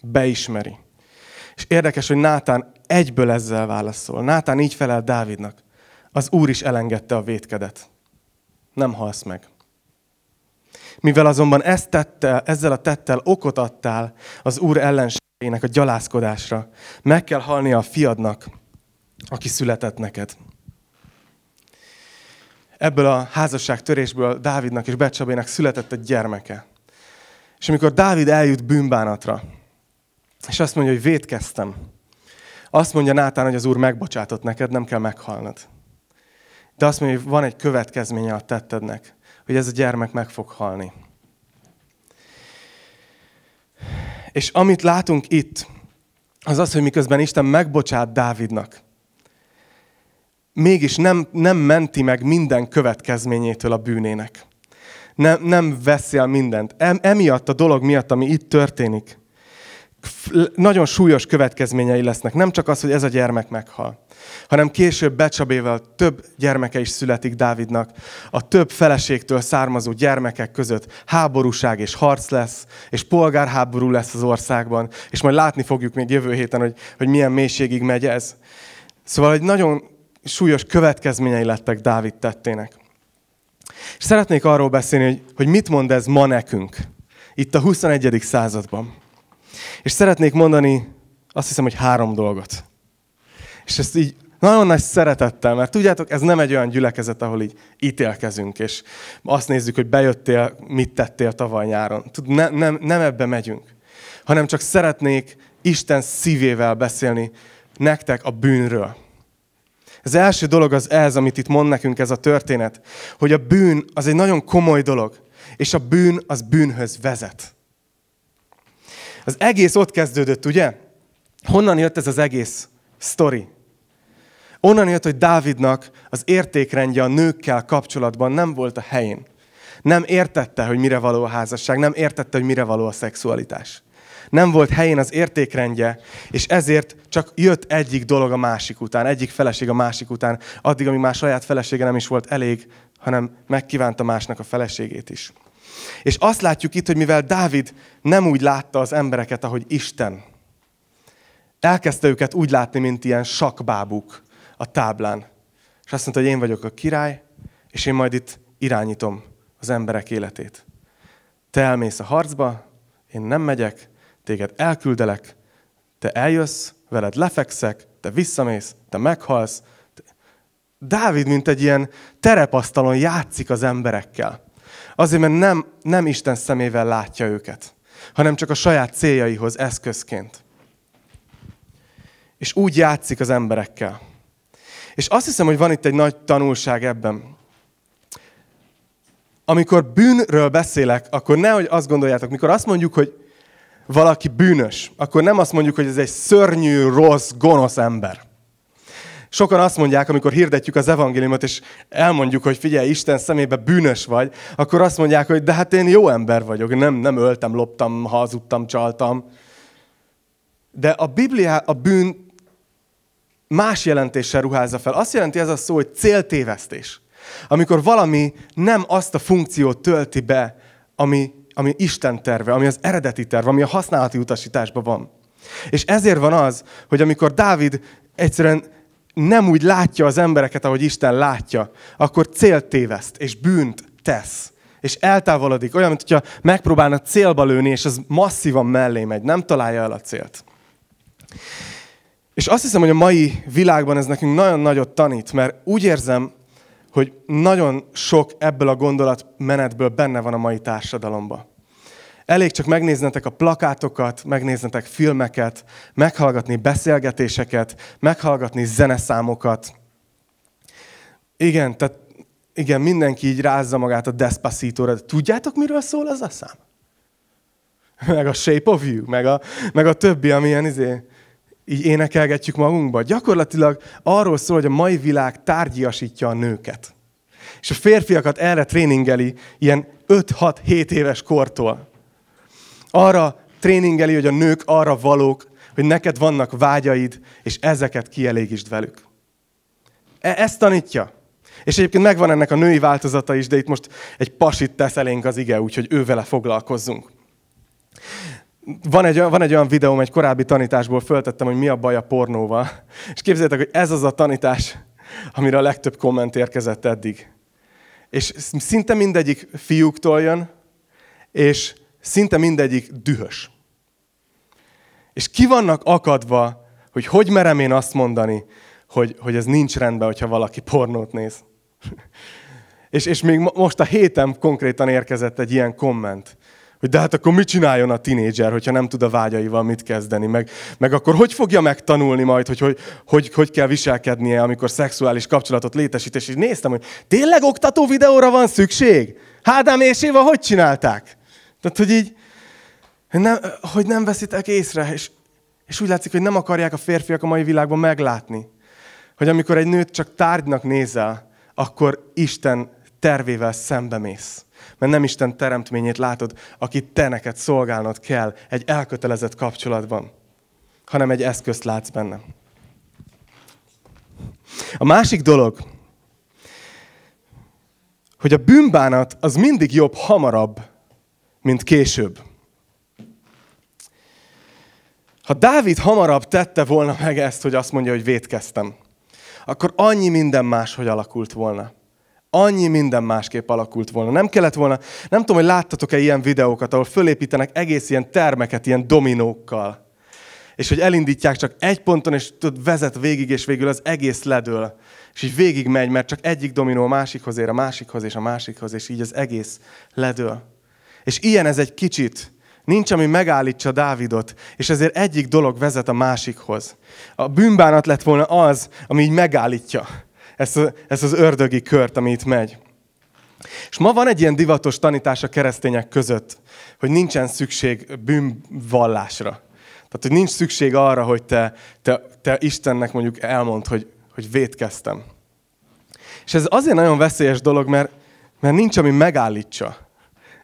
Beismeri. És érdekes, hogy Nátán egyből ezzel válaszol. Nátán így felel Dávidnak. Az Úr is elengedte a vétkedet. Nem halsz meg. Mivel azonban ezt tette, ezzel a tettel okot adtál az Úr ellenség, ének a gyalázkodásra. Meg kell halnia a fiadnak, aki született neked. Ebből a házasság törésből Dávidnak és Becsabének született egy gyermeke. És amikor Dávid eljut bűnbánatra, és azt mondja, hogy vétkeztem, azt mondja Nátán, hogy az Úr megbocsátott neked, nem kell meghalnod. De azt mondja, hogy van egy következménye a tettednek, hogy ez a gyermek meg fog halni. És amit látunk itt, az az, hogy miközben Isten megbocsát Dávidnak, mégis nem, nem menti meg minden következményétől a bűnének. Nem, nem veszi el mindent. Emiatt a dolog miatt, ami itt történik, nagyon súlyos következményei lesznek. Nem csak az, hogy ez a gyermek meghal, hanem később Becsabével több gyermeke is születik Dávidnak. A több feleségtől származó gyermekek között háborúság és harc lesz, és polgárháború lesz az országban, és majd látni fogjuk még jövő héten, hogy, hogy milyen mélységig megy ez. Szóval egy nagyon súlyos következményei lettek Dávid tettének. És szeretnék arról beszélni, hogy, hogy mit mond ez ma nekünk, itt a 21. században. És szeretnék mondani azt hiszem, hogy három dolgot. És ezt így nagyon nagy szeretettel, mert tudjátok, ez nem egy olyan gyülekezet, ahol így ítélkezünk, és azt nézzük, hogy bejöttél, mit tettél tavaly nyáron. Tud, ne, nem, nem ebbe megyünk, hanem csak szeretnék Isten szívével beszélni nektek a bűnről. Az első dolog az ez, amit itt mond nekünk ez a történet, hogy a bűn az egy nagyon komoly dolog, és a bűn az bűnhöz vezet. Az egész ott kezdődött, ugye? Honnan jött ez az egész sztori? Onnan jött, hogy Dávidnak az értékrendje a nőkkel kapcsolatban nem volt a helyén. Nem értette, hogy mire való a házasság, nem értette, hogy mire való a szexualitás. Nem volt helyén az értékrendje, és ezért csak jött egyik dolog a másik után, egyik feleség a másik után, addig, amíg már saját felesége nem is volt elég, hanem megkívánta másnak a feleségét is. És azt látjuk itt, hogy mivel Dávid nem úgy látta az embereket, ahogy Isten, elkezdte őket úgy látni, mint ilyen sakbábuk a táblán. És azt mondta, hogy én vagyok a király, és én majd itt irányítom az emberek életét. Te elmész a harcba, én nem megyek, téged elküldelek, te eljössz, veled lefekszek, te visszamész, te meghalsz. Dávid, mint egy ilyen terepasztalon játszik az emberekkel. Azért, mert nem, nem Isten szemével látja őket, hanem csak a saját céljaihoz eszközként. És úgy játszik az emberekkel. És azt hiszem, hogy van itt egy nagy tanulság ebben. Amikor bűnről beszélek, akkor nehogy azt gondoljátok, mikor azt mondjuk, hogy valaki bűnös, akkor nem azt mondjuk, hogy ez egy szörnyű, rossz, gonosz ember. Sokan azt mondják, amikor hirdetjük az evangéliumot, és elmondjuk, hogy figyelj, Isten szemébe bűnös vagy, akkor azt mondják, hogy de hát én jó ember vagyok, nem, nem öltem, loptam, hazudtam, csaltam. De a Biblia a bűn más jelentéssel ruházza fel. Azt jelenti ez a szó, hogy céltévesztés. Amikor valami nem azt a funkciót tölti be, ami, ami Isten terve, ami az eredeti terve, ami a használati utasításban van. És ezért van az, hogy amikor Dávid egyszerűen nem úgy látja az embereket, ahogy Isten látja, akkor céltéveszt és bűnt tesz és eltávolodik, olyan, mintha megpróbálna célba lőni, és az masszívan mellé megy, nem találja el a célt. És azt hiszem, hogy a mai világban ez nekünk nagyon nagyot tanít, mert úgy érzem, hogy nagyon sok ebből a gondolatmenetből benne van a mai társadalomban. Elég csak megnéznetek a plakátokat, megnéznetek filmeket, meghallgatni beszélgetéseket, meghallgatni zeneszámokat. Igen, tehát igen, mindenki így rázza magát a Despacito-ra. Tudjátok, miről szól az a szám? Meg a Shape of You, meg a, meg a többi, amilyen izé, így énekelgetjük magunkba. Gyakorlatilag arról szól, hogy a mai világ tárgyasítja a nőket. És a férfiakat erre tréningeli ilyen 5-6-7 éves kortól. Arra tréningeli, hogy a nők arra valók, hogy neked vannak vágyaid, és ezeket kielégítsd velük. E- ezt tanítja. És egyébként megvan ennek a női változata is, de itt most egy pasit tesz elénk az ige, úgyhogy ővele foglalkozzunk. Van egy, van egy olyan videóm, egy korábbi tanításból föltettem, hogy mi a baj a pornóval. És képzeljétek, hogy ez az a tanítás, amire a legtöbb komment érkezett eddig. És szinte mindegyik fiúktól jön, és szinte mindegyik dühös. És ki vannak akadva, hogy hogy merem én azt mondani, hogy, hogy ez nincs rendben, hogyha valaki pornót néz. és, és még most a héten konkrétan érkezett egy ilyen komment, hogy de hát akkor mit csináljon a tinédzser, hogyha nem tud a vágyaival mit kezdeni, meg, meg akkor hogy fogja megtanulni majd, hogy hogy, hogy hogy kell viselkednie, amikor szexuális kapcsolatot létesít, és így néztem, hogy tényleg oktató videóra van szükség? Hádám és Éva hogy csinálták? Tehát, hogy így, nem, hogy nem veszitek észre, és, és úgy látszik, hogy nem akarják a férfiak a mai világban meglátni, hogy amikor egy nőt csak tárgynak nézel, akkor Isten tervével szembe mész. Mert nem Isten teremtményét látod, akit te neked szolgálnod kell egy elkötelezett kapcsolatban, hanem egy eszközt látsz benne. A másik dolog, hogy a bűnbánat az mindig jobb hamarabb, mint később. Ha Dávid hamarabb tette volna meg ezt, hogy azt mondja, hogy vétkeztem, akkor annyi minden más, hogy alakult volna. Annyi minden másképp alakult volna. Nem kellett volna, nem tudom, hogy láttatok-e ilyen videókat, ahol fölépítenek egész ilyen termeket, ilyen dominókkal. És hogy elindítják csak egy ponton, és tud vezet végig, és végül az egész ledől. És így végig megy, mert csak egyik dominó a másikhoz ér, a másikhoz, és a másikhoz, és így az egész ledől. És ilyen ez egy kicsit. Nincs, ami megállítsa Dávidot, és ezért egyik dolog vezet a másikhoz. A bűnbánat lett volna az, ami így megállítja ezt, a, ezt az ördögi kört, ami itt megy. És ma van egy ilyen divatos tanítás a keresztények között, hogy nincsen szükség bűnvallásra. Tehát, hogy nincs szükség arra, hogy te, te, te Istennek mondjuk elmond, hogy, hogy vétkeztem. És ez azért nagyon veszélyes dolog, mert, mert nincs, ami megállítsa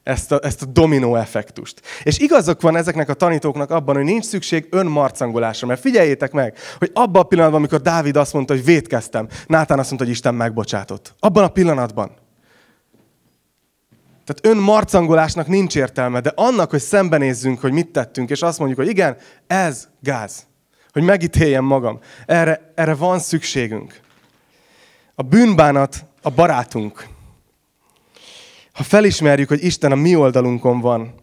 ezt a, ezt a dominó effektust. És igazok van ezeknek a tanítóknak abban, hogy nincs szükség önmarcangolásra, mert figyeljétek meg, hogy abban a pillanatban, amikor Dávid azt mondta, hogy vétkeztem, Nátán azt mondta, hogy Isten megbocsátott. Abban a pillanatban. Tehát önmarcangolásnak nincs értelme, de annak, hogy szembenézzünk, hogy mit tettünk, és azt mondjuk, hogy igen, ez gáz. Hogy megítéljem magam. Erre, erre van szükségünk. A bűnbánat a barátunk. Ha felismerjük, hogy Isten a mi oldalunkon van,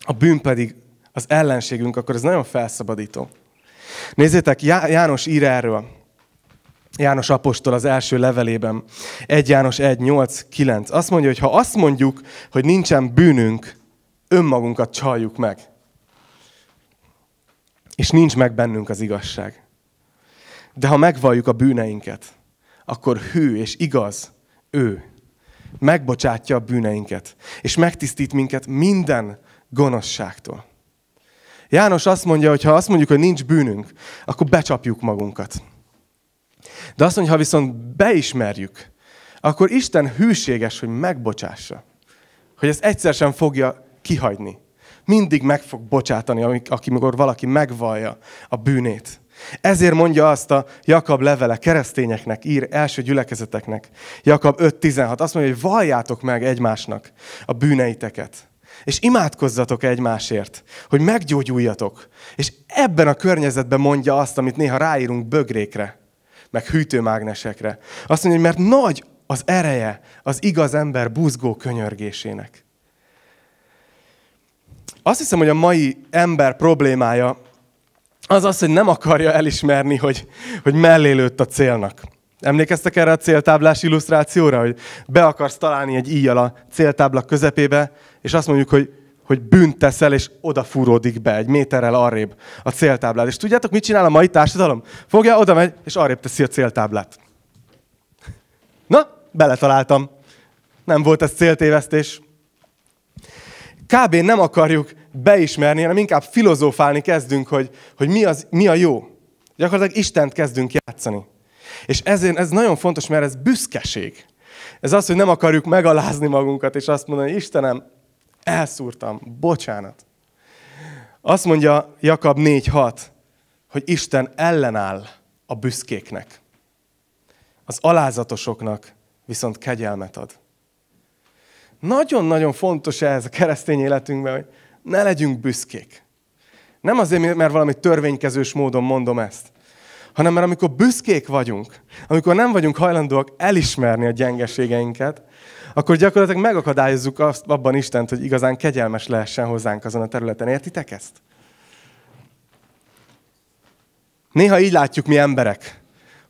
a bűn pedig az ellenségünk, akkor ez nagyon felszabadító. Nézzétek, Já- János ír erről. János Apostol az első levelében, 1 János 1, 8, 9. Azt mondja, hogy ha azt mondjuk, hogy nincsen bűnünk, önmagunkat csaljuk meg. És nincs meg bennünk az igazság. De ha megvalljuk a bűneinket, akkor hű és igaz ő, megbocsátja a bűneinket, és megtisztít minket minden gonoszságtól. János azt mondja, hogy ha azt mondjuk, hogy nincs bűnünk, akkor becsapjuk magunkat. De azt mondja, ha viszont beismerjük, akkor Isten hűséges, hogy megbocsássa. Hogy ezt egyszer sem fogja kihagyni. Mindig meg fog bocsátani, amikor valaki megvallja a bűnét. Ezért mondja azt a Jakab levele keresztényeknek, ír első gyülekezeteknek. Jakab 5.16 azt mondja, hogy valljátok meg egymásnak a bűneiteket. És imádkozzatok egymásért, hogy meggyógyuljatok. És ebben a környezetben mondja azt, amit néha ráírunk bögrékre, meg hűtőmágnesekre. Azt mondja, hogy mert nagy az ereje az igaz ember buzgó könyörgésének. Azt hiszem, hogy a mai ember problémája az az, hogy nem akarja elismerni, hogy, hogy mellé lőtt a célnak. Emlékeztek erre a céltáblás illusztrációra, hogy be akarsz találni egy íjjal a céltábla közepébe, és azt mondjuk, hogy, hogy bűnt teszel, és odafúródik be egy méterrel arrébb a céltáblád. És tudjátok, mit csinál a mai társadalom? Fogja, oda megy, és arrébb teszi a céltáblát. Na, beletaláltam. Nem volt ez céltévesztés. Kb. nem akarjuk beismerni, hanem inkább filozófálni kezdünk, hogy, hogy mi, az, mi a jó. Gyakorlatilag Istent kezdünk játszani. És ezért ez nagyon fontos, mert ez büszkeség. Ez az, hogy nem akarjuk megalázni magunkat, és azt mondani, Istenem, elszúrtam, bocsánat. Azt mondja Jakab 4.6, hogy Isten ellenáll a büszkéknek. Az alázatosoknak viszont kegyelmet ad. Nagyon-nagyon fontos ez a keresztény életünkben, hogy ne legyünk büszkék. Nem azért, mert valami törvénykezős módon mondom ezt, hanem mert amikor büszkék vagyunk, amikor nem vagyunk hajlandóak elismerni a gyengeségeinket, akkor gyakorlatilag megakadályozzuk azt, abban Istent, hogy igazán kegyelmes lehessen hozzánk azon a területen. Értitek ezt? Néha így látjuk mi emberek,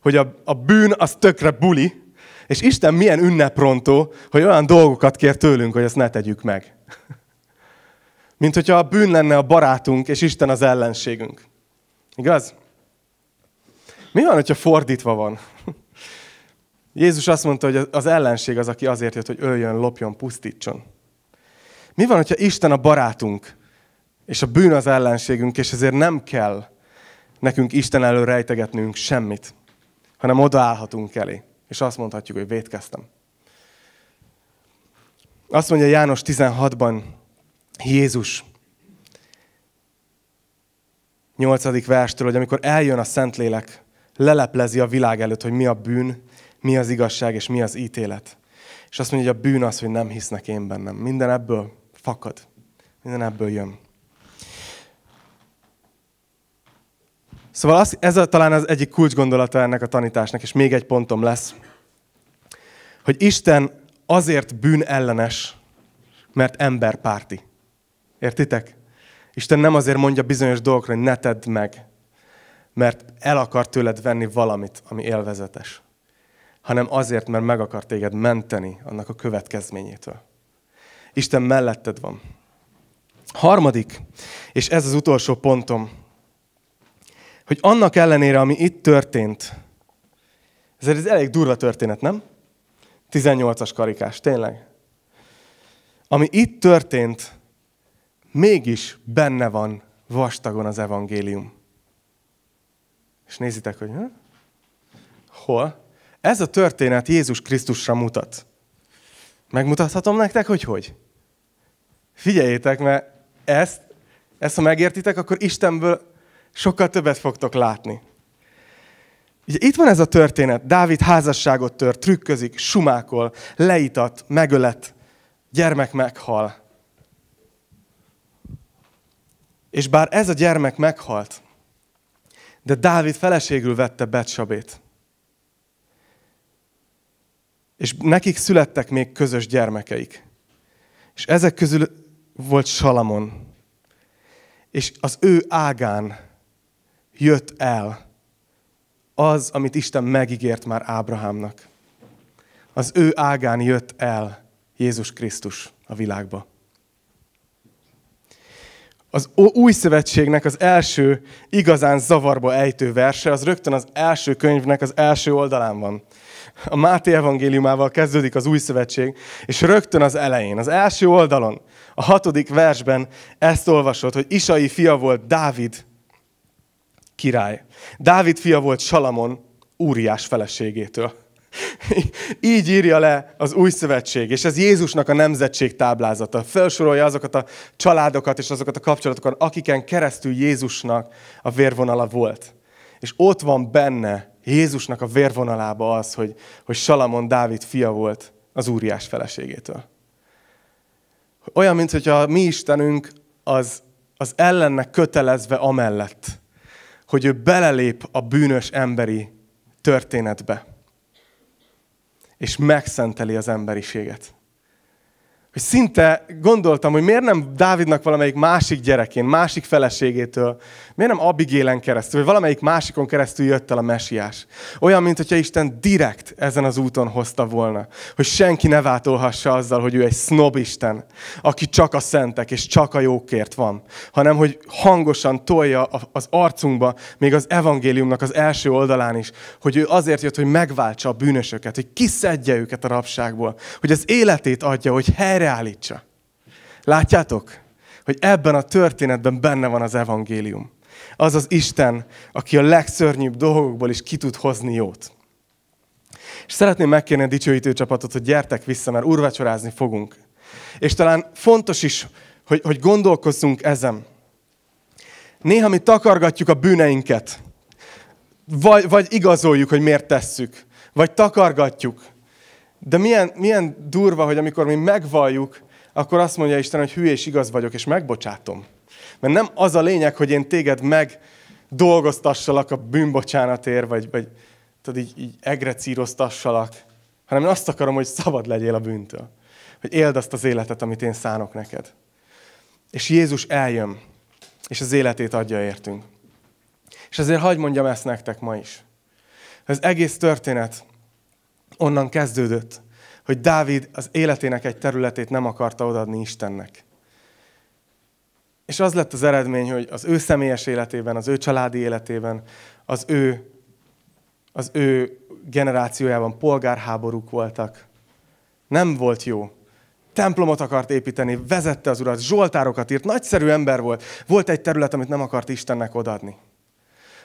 hogy a, a bűn az tökre buli, és Isten milyen ünneprontó, hogy olyan dolgokat kér tőlünk, hogy ezt ne tegyük meg. Mint hogyha a bűn lenne a barátunk, és Isten az ellenségünk. Igaz? Mi van, hogyha fordítva van? Jézus azt mondta, hogy az ellenség az, aki azért jött, hogy öljön, lopjon, pusztítson. Mi van, hogyha Isten a barátunk, és a bűn az ellenségünk, és ezért nem kell nekünk Isten előre rejtegetnünk semmit, hanem odaállhatunk elé, és azt mondhatjuk, hogy vétkeztem. Azt mondja János 16-ban, Jézus. Nyolcadik verstől, hogy amikor eljön a Szentlélek, leleplezi a világ előtt, hogy mi a bűn, mi az igazság és mi az ítélet. És azt mondja, hogy a bűn az, hogy nem hisznek én bennem. Minden ebből fakad. Minden ebből jön. Szóval az, ez a, talán az egyik kulcsgondolata ennek a tanításnak, és még egy pontom lesz, hogy Isten azért bűn ellenes, mert emberpárti. Értitek? Isten nem azért mondja bizonyos dolgokra, hogy ne tedd meg, mert el akar tőled venni valamit, ami élvezetes, hanem azért, mert meg akar téged menteni annak a következményétől. Isten melletted van. Harmadik, és ez az utolsó pontom, hogy annak ellenére, ami itt történt, ez egy elég durva történet, nem? 18-as karikás, tényleg. Ami itt történt, mégis benne van vastagon az evangélium. És nézitek, hogy hm? hol? Ez a történet Jézus Krisztusra mutat. Megmutathatom nektek, hogy hogy? Figyeljétek, mert ezt, ezt ha megértitek, akkor Istenből sokkal többet fogtok látni. Ugye itt van ez a történet, Dávid házasságot tör, trükközik, sumákol, leitat, megölet, gyermek meghal. És bár ez a gyermek meghalt, de Dávid feleségül vette Betsabét. És nekik születtek még közös gyermekeik. És ezek közül volt Salamon. És az ő ágán jött el az, amit Isten megígért már Ábrahámnak. Az ő ágán jött el Jézus Krisztus a világba az új szövetségnek az első igazán zavarba ejtő verse, az rögtön az első könyvnek az első oldalán van. A Máté evangéliumával kezdődik az új szövetség, és rögtön az elején, az első oldalon, a hatodik versben ezt olvasod, hogy Isai fia volt Dávid király. Dávid fia volt Salamon úriás feleségétől. Így írja le az új szövetség, és ez Jézusnak a nemzetség táblázata. Felsorolja azokat a családokat és azokat a kapcsolatokat, akiken keresztül Jézusnak a vérvonala volt. És ott van benne Jézusnak a vérvonalába az, hogy, hogy Salamon Dávid fia volt az úriás feleségétől. Olyan, mintha a mi Istenünk az, az ellennek kötelezve amellett, hogy ő belelép a bűnös emberi történetbe és megszenteli az emberiséget hogy szinte gondoltam, hogy miért nem Dávidnak valamelyik másik gyerekén, másik feleségétől, miért nem Abigélen keresztül, vagy valamelyik másikon keresztül jött el a mesiás. Olyan, mintha Isten direkt ezen az úton hozta volna, hogy senki ne vátolhassa azzal, hogy ő egy sznob Isten, aki csak a szentek és csak a jókért van, hanem hogy hangosan tolja az arcunkba, még az evangéliumnak az első oldalán is, hogy ő azért jött, hogy megváltsa a bűnösöket, hogy kiszedje őket a rabságból, hogy az életét adja, hogy helyre helyreállítsa. Látjátok, hogy ebben a történetben benne van az evangélium. Az az Isten, aki a legszörnyűbb dolgokból is ki tud hozni jót. És szeretném megkérni a dicsőítő csapatot, hogy gyertek vissza, mert urvacsorázni fogunk. És talán fontos is, hogy, hogy gondolkozzunk ezen. Néha mi takargatjuk a bűneinket, vagy, vagy igazoljuk, hogy miért tesszük, vagy takargatjuk, de milyen, milyen durva, hogy amikor mi megvalljuk, akkor azt mondja Isten, hogy hű és igaz vagyok, és megbocsátom. Mert nem az a lényeg, hogy én téged meg dolgoztassalak a bűnbocsánatért, vagy, vagy tudod, így, így círoztassalak, hanem én azt akarom, hogy szabad legyél a bűntől. Hogy éld azt az életet, amit én szánok neked. És Jézus eljön, és az életét adja értünk. És azért hagyd mondjam ezt nektek ma is. Ez egész történet onnan kezdődött, hogy Dávid az életének egy területét nem akarta odaadni Istennek. És az lett az eredmény, hogy az ő személyes életében, az ő családi életében, az ő, az ő generációjában polgárháborúk voltak. Nem volt jó. Templomot akart építeni, vezette az urat, zsoltárokat írt, nagyszerű ember volt. Volt egy terület, amit nem akart Istennek odadni.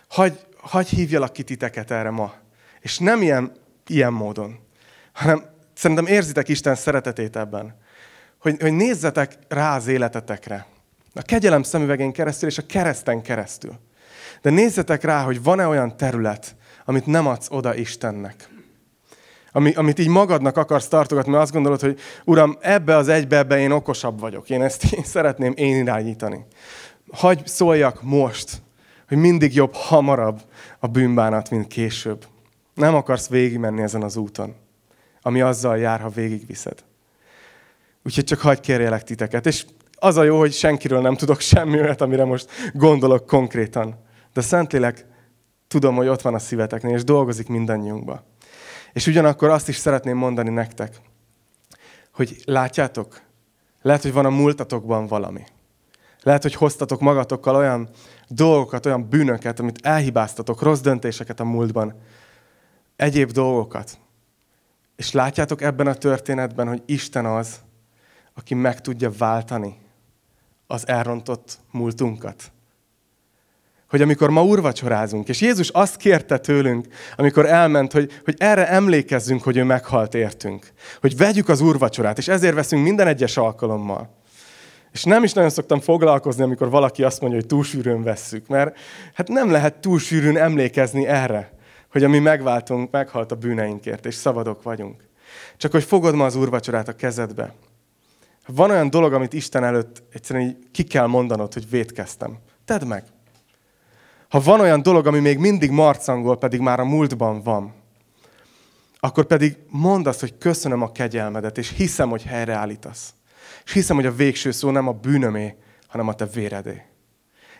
Hagy, hagy hívjalak ki titeket erre ma. És nem ilyen ilyen módon, hanem szerintem érzitek Isten szeretetét ebben, hogy, hogy nézzetek rá az életetekre. A kegyelem szemüvegén keresztül és a kereszten keresztül. De nézzetek rá, hogy van-e olyan terület, amit nem adsz oda Istennek. Ami, amit így magadnak akarsz tartogatni, mert azt gondolod, hogy Uram, ebbe az egybe, ebbe én okosabb vagyok. Én ezt én szeretném én irányítani. Hagy szóljak most, hogy mindig jobb hamarabb a bűnbánat, mint később. Nem akarsz végigmenni ezen az úton, ami azzal jár, ha végigviszed. Úgyhogy csak hagyd kérjelek titeket. És az a jó, hogy senkiről nem tudok semmi olyat, amire most gondolok konkrétan. De Szentlélek tudom, hogy ott van a szíveteknél, és dolgozik mindannyiunkba. És ugyanakkor azt is szeretném mondani nektek, hogy látjátok, lehet, hogy van a múltatokban valami. Lehet, hogy hoztatok magatokkal olyan dolgokat, olyan bűnöket, amit elhibáztatok, rossz döntéseket a múltban, egyéb dolgokat. És látjátok ebben a történetben, hogy Isten az, aki meg tudja váltani az elrontott múltunkat. Hogy amikor ma urvacsorázunk, és Jézus azt kérte tőlünk, amikor elment, hogy, hogy erre emlékezzünk, hogy ő meghalt értünk. Hogy vegyük az urvacsorát, és ezért veszünk minden egyes alkalommal. És nem is nagyon szoktam foglalkozni, amikor valaki azt mondja, hogy túlsűrűn vesszük, mert hát nem lehet túlsűrűn emlékezni erre hogy a mi megváltunk meghalt a bűneinkért, és szabadok vagyunk. Csak hogy fogod ma az úrvacsorát a kezedbe. Ha van olyan dolog, amit Isten előtt egyszerűen így ki kell mondanod, hogy vétkeztem. Tedd meg. Ha van olyan dolog, ami még mindig marcangol, pedig már a múltban van, akkor pedig mondd azt, hogy köszönöm a kegyelmedet, és hiszem, hogy helyreállítasz. És hiszem, hogy a végső szó nem a bűnömé, hanem a te véredé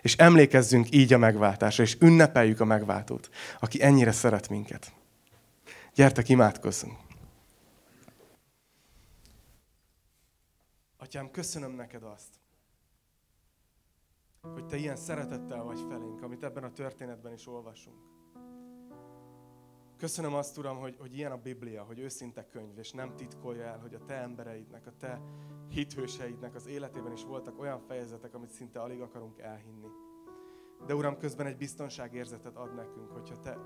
és emlékezzünk így a megváltásra, és ünnepeljük a megváltót, aki ennyire szeret minket. Gyertek, imádkozzunk! Atyám, köszönöm neked azt, hogy te ilyen szeretettel vagy felénk, amit ebben a történetben is olvasunk. Köszönöm azt, Uram, hogy, hogy ilyen a Biblia, hogy őszinte könyv, és nem titkolja el, hogy a Te embereidnek, a Te hithőseidnek az életében is voltak olyan fejezetek, amit szinte alig akarunk elhinni. De Uram, közben egy biztonságérzetet ad nekünk, hogyha Te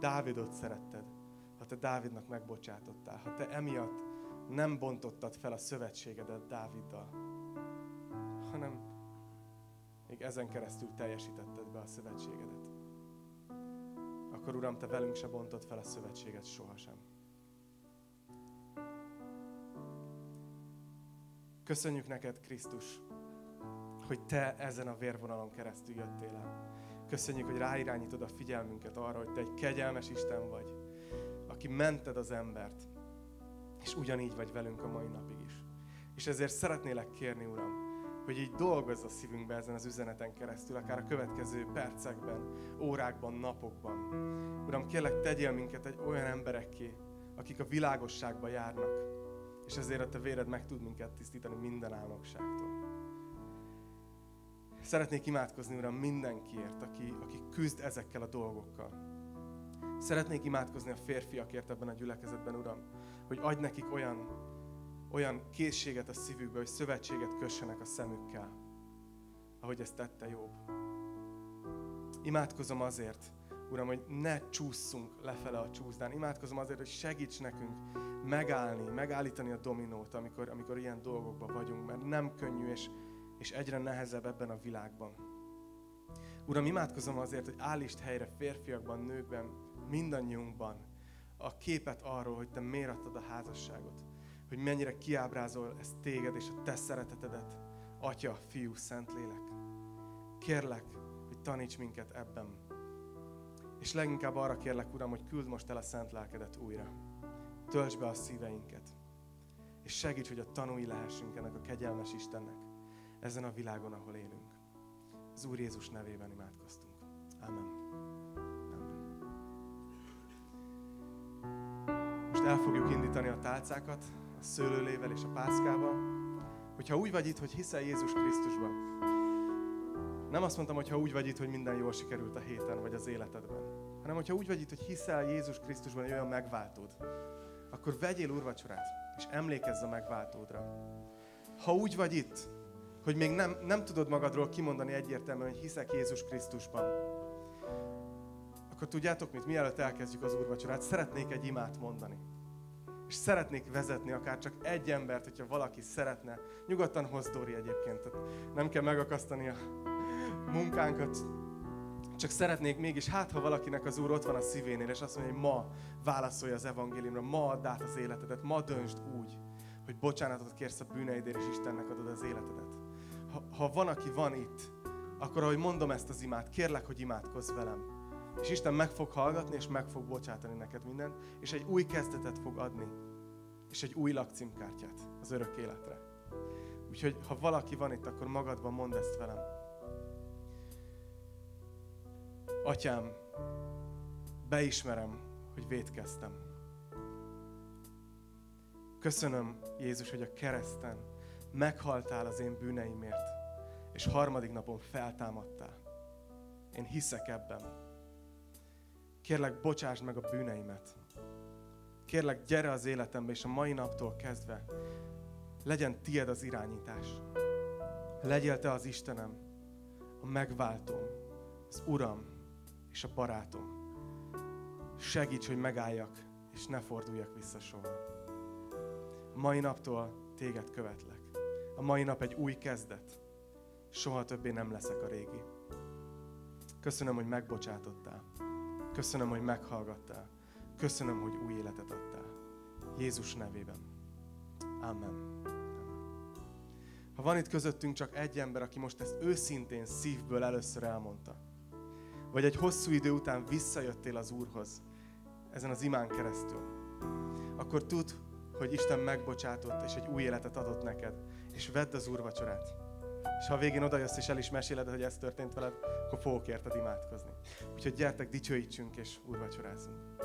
Dávidot szeretted, ha Te Dávidnak megbocsátottál, ha Te emiatt nem bontottad fel a szövetségedet Dáviddal, hanem még ezen keresztül teljesítetted be a szövetségedet akkor Uram, Te velünk se bontod fel a szövetséget sohasem. Köszönjük neked, Krisztus, hogy Te ezen a vérvonalon keresztül jöttél el. Köszönjük, hogy ráirányítod a figyelmünket arra, hogy Te egy kegyelmes Isten vagy, aki mented az embert, és ugyanígy vagy velünk a mai napig is. És ezért szeretnélek kérni, Uram, hogy így dolgozz a szívünkbe ezen az üzeneten keresztül, akár a következő percekben, órákban, napokban. Uram, kérlek, tegyél minket egy olyan emberekké, akik a világosságba járnak, és ezért a te véred meg tud minket tisztítani minden álmokságtól. Szeretnék imádkozni, Uram, mindenkiért, aki, aki küzd ezekkel a dolgokkal. Szeretnék imádkozni a férfiakért ebben a gyülekezetben, Uram, hogy adj nekik olyan olyan készséget a szívükbe, hogy szövetséget kössenek a szemükkel, ahogy ezt tette Jobb. Imádkozom azért, Uram, hogy ne csúszunk lefele a csúszdán. Imádkozom azért, hogy segíts nekünk megállni, megállítani a dominót, amikor, amikor ilyen dolgokban vagyunk, mert nem könnyű, és, és egyre nehezebb ebben a világban. Uram, imádkozom azért, hogy állítsd helyre férfiakban, nőkben, mindannyiunkban a képet arról, hogy Te adtad a házasságot, hogy mennyire kiábrázol ez téged és a te szeretetedet, Atya, Fiú, Szentlélek. Kérlek, hogy taníts minket ebben. És leginkább arra kérlek, Uram, hogy küld most el a szent lelkedet újra. Töltsd be a szíveinket. És segíts, hogy a tanúi lehessünk ennek a kegyelmes Istennek ezen a világon, ahol élünk. Az Úr Jézus nevében imádkoztunk. Amen. Amen. Most el fogjuk indítani a tálcákat szőlőlével és a pászkával, hogyha úgy vagy itt, hogy hiszel Jézus Krisztusban. Nem azt mondtam, hogyha úgy vagy itt, hogy minden jól sikerült a héten vagy az életedben, hanem hogyha úgy vagy itt, hogy hiszel Jézus Krisztusban, hogy olyan megváltód, akkor vegyél úrvacsorát, és emlékezz a megváltódra. Ha úgy vagy itt, hogy még nem, nem tudod magadról kimondani egyértelműen, hogy hiszek Jézus Krisztusban, akkor tudjátok mit, mielőtt elkezdjük az úrvacsorát, szeretnék egy imát mondani és szeretnék vezetni akár csak egy embert, hogyha valaki szeretne. Nyugodtan hozd Dori egyébként, tehát nem kell megakasztani a munkánkat, csak szeretnék mégis, hát ha valakinek az Úr ott van a szívénél, és azt mondja, hogy ma válaszolja az evangéliumra, ma add át az életedet, ma döntsd úgy, hogy bocsánatot kérsz a bűneidért, és Istennek adod az életedet. Ha, ha van, aki van itt, akkor ahogy mondom ezt az imát, kérlek, hogy imádkozz velem és Isten meg fog hallgatni, és meg fog bocsátani neked mindent, és egy új kezdetet fog adni, és egy új lakcímkártyát az örök életre. Úgyhogy, ha valaki van itt, akkor magadban mondd ezt velem. Atyám, beismerem, hogy vétkeztem. Köszönöm, Jézus, hogy a kereszten meghaltál az én bűneimért, és harmadik napon feltámadtál. Én hiszek ebben Kérlek, bocsásd meg a bűneimet. Kérlek, gyere az életembe, és a mai naptól kezdve legyen tied az irányítás. Legyél te az Istenem, a megváltóm, az Uram és a barátom. Segíts, hogy megálljak, és ne forduljak vissza soha. A mai naptól téged követlek. A mai nap egy új kezdet. Soha többé nem leszek a régi. Köszönöm, hogy megbocsátottál. Köszönöm, hogy meghallgattál. Köszönöm, hogy új életet adtál. Jézus nevében. Amen. Ha van itt közöttünk csak egy ember, aki most ezt őszintén szívből először elmondta, vagy egy hosszú idő után visszajöttél az Úrhoz, ezen az imán keresztül, akkor tud, hogy Isten megbocsátott, és egy új életet adott neked, és vedd az vacsorát. És ha a végén jössz és el is meséled, hogy ez történt veled, akkor fogok érted imádkozni. Úgyhogy gyertek, dicsőítsünk és úrvacsorázzunk.